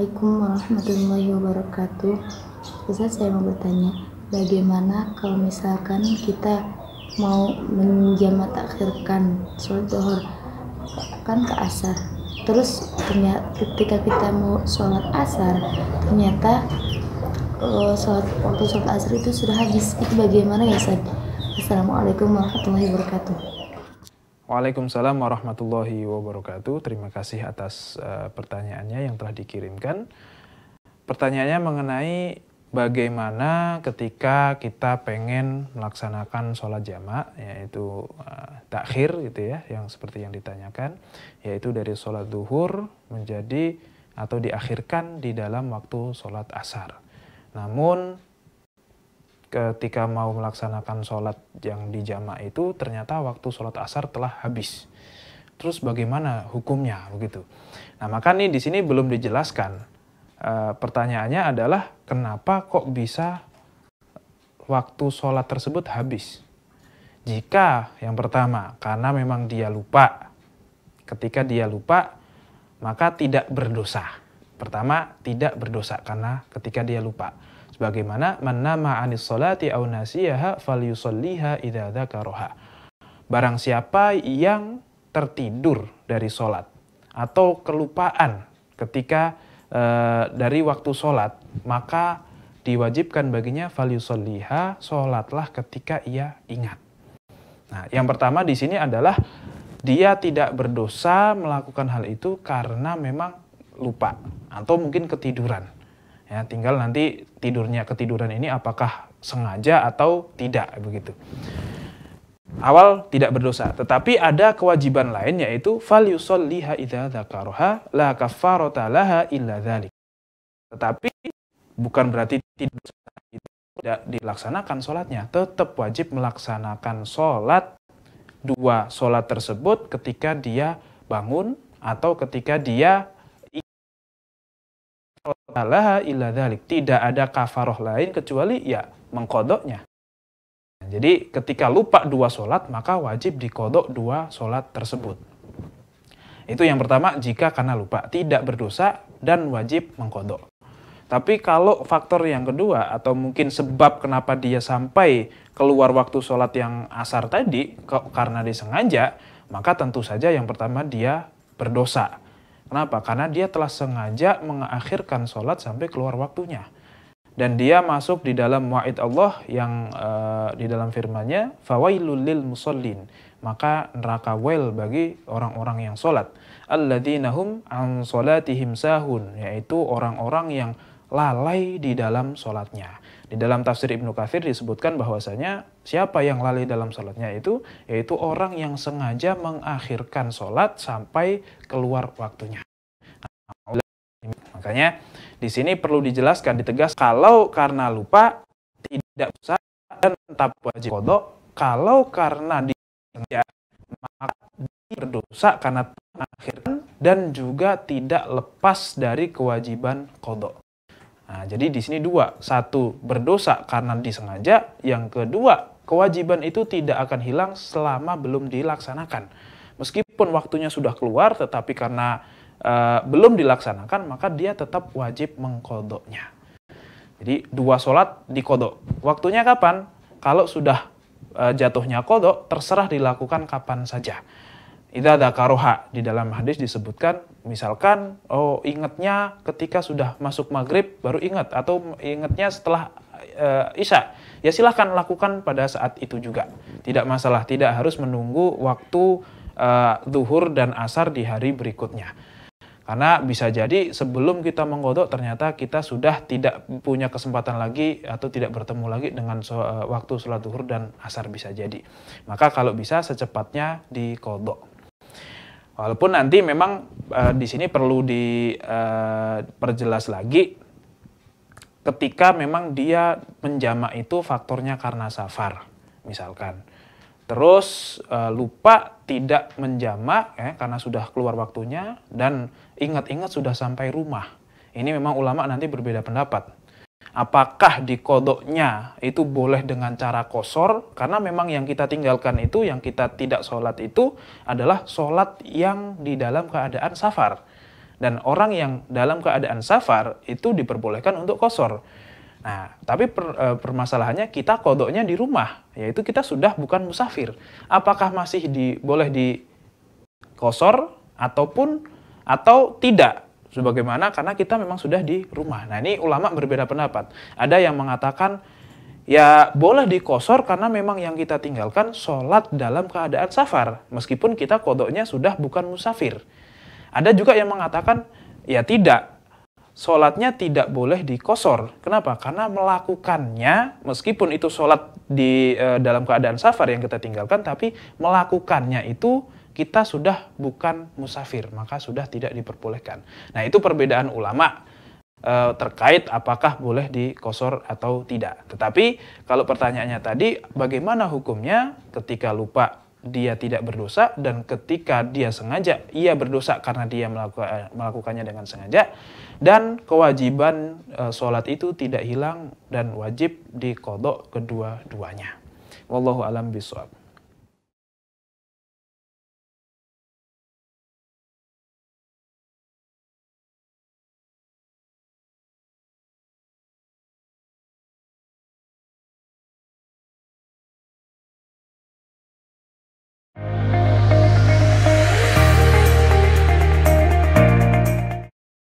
Assalamualaikum warahmatullahi wabarakatuh. Bisa saya mau bertanya, bagaimana kalau misalkan kita mau menjama takhirkan sholat duhur kan ke asar terus ternyata ketika kita mau sholat asar ternyata eh, sholat waktu sholat asar itu sudah habis itu bagaimana ya Ustaz? Assalamualaikum warahmatullahi wabarakatuh Waalaikumsalam warahmatullahi wabarakatuh. Terima kasih atas uh, pertanyaannya yang telah dikirimkan. Pertanyaannya mengenai bagaimana ketika kita pengen melaksanakan sholat jamak, yaitu uh, takhir gitu ya, yang seperti yang ditanyakan, yaitu dari sholat duhur menjadi atau diakhirkan di dalam waktu sholat asar. Namun ketika mau melaksanakan sholat yang di jamaah itu ternyata waktu sholat asar telah habis. Terus bagaimana hukumnya begitu? Nah maka nih di sini belum dijelaskan. E, pertanyaannya adalah kenapa kok bisa waktu sholat tersebut habis? Jika yang pertama karena memang dia lupa. Ketika dia lupa maka tidak berdosa. Pertama tidak berdosa karena ketika dia lupa sebagaimana menama anis salati au nasiyaha falyusalliha idza dzakaraha. Barang siapa yang tertidur dari salat atau kelupaan ketika e, dari waktu salat, maka diwajibkan baginya falyusalliha salatlah ketika ia ingat. Nah, yang pertama di sini adalah dia tidak berdosa melakukan hal itu karena memang lupa atau mungkin ketiduran. Ya, tinggal nanti tidurnya ketiduran ini apakah sengaja atau tidak begitu. Awal tidak berdosa, tetapi ada kewajiban lain yaitu fal liha idza la kafarata laha illa dzalik. Tetapi bukan berarti tidak dilaksanakan solatnya, tetap wajib melaksanakan solat dua solat tersebut ketika dia bangun atau ketika dia Alaha illa dhalik. Tidak ada kafaroh lain kecuali ya mengkodoknya. Jadi ketika lupa dua sholat maka wajib dikodok dua sholat tersebut. Itu yang pertama jika karena lupa tidak berdosa dan wajib mengkodok. Tapi kalau faktor yang kedua atau mungkin sebab kenapa dia sampai keluar waktu sholat yang asar tadi karena disengaja, maka tentu saja yang pertama dia berdosa. Kenapa? Karena dia telah sengaja mengakhirkan sholat sampai keluar waktunya. Dan dia masuk di dalam wa'id Allah yang uh, di dalam firmannya, fawailul musallin. Maka neraka wail bagi orang-orang yang sholat. أَلَّذِينَهُمْ عَنْ صَلَاتِهِمْ sahun. Yaitu orang-orang yang lalai di dalam sholatnya. Di dalam tafsir Ibnu Kafir disebutkan bahwasanya siapa yang lalai dalam sholatnya itu yaitu orang yang sengaja mengakhirkan sholat sampai keluar waktunya. makanya di sini perlu dijelaskan, ditegas kalau karena lupa tidak usah dan tetap wajib kodok. Kalau karena di maka berdosa karena mengakhirkan dan juga tidak lepas dari kewajiban kodok. Nah, jadi di sini dua, satu berdosa karena disengaja, yang kedua kewajiban itu tidak akan hilang selama belum dilaksanakan. Meskipun waktunya sudah keluar, tetapi karena uh, belum dilaksanakan, maka dia tetap wajib mengkodoknya. Jadi dua sholat dikodok. Waktunya kapan? Kalau sudah uh, jatuhnya kodok, terserah dilakukan kapan saja. itu ada karoha di dalam hadis disebutkan Misalkan, oh ingatnya ketika sudah masuk maghrib baru ingat atau ingatnya setelah uh, isya. Ya silahkan lakukan pada saat itu juga. Tidak masalah, tidak harus menunggu waktu e, zuhur dan asar di hari berikutnya. Karena bisa jadi sebelum kita menggodok ternyata kita sudah tidak punya kesempatan lagi atau tidak bertemu lagi dengan eh, waktu sholat duhur dan asar bisa jadi. Maka kalau bisa secepatnya dikodok. Walaupun nanti memang uh, di sini perlu diperjelas eh, uh, lagi ketika memang dia menjamak itu faktornya karena safar misalkan. Terus uh, lupa tidak menjamak ya, karena sudah keluar waktunya dan ingat-ingat sudah sampai rumah. Ini memang ulama nanti berbeda pendapat apakah di kodoknya itu boleh dengan cara kosor karena memang yang kita tinggalkan itu yang kita tidak sholat itu adalah sholat yang di dalam keadaan safar dan orang yang dalam keadaan safar itu diperbolehkan untuk kosor Nah, tapi per, e, permasalahannya kita kodoknya di rumah, yaitu kita sudah bukan musafir. Apakah masih di, boleh di kosor ataupun atau tidak? Sebagaimana karena kita memang sudah di rumah. Nah ini ulama berbeda pendapat. Ada yang mengatakan ya boleh dikosor karena memang yang kita tinggalkan sholat dalam keadaan safar. Meskipun kita kodoknya sudah bukan musafir. Ada juga yang mengatakan ya tidak. Sholatnya tidak boleh dikosor. Kenapa? Karena melakukannya, meskipun itu sholat di e, dalam keadaan safar yang kita tinggalkan, tapi melakukannya itu kita sudah bukan musafir, maka sudah tidak diperbolehkan. Nah, itu perbedaan ulama e, terkait apakah boleh dikosor atau tidak. Tetapi kalau pertanyaannya tadi, bagaimana hukumnya ketika lupa dia tidak berdosa dan ketika dia sengaja ia berdosa karena dia melakukan, eh, melakukannya dengan sengaja dan kewajiban e, sholat itu tidak hilang dan wajib dikodok kedua-duanya. Wallahu alam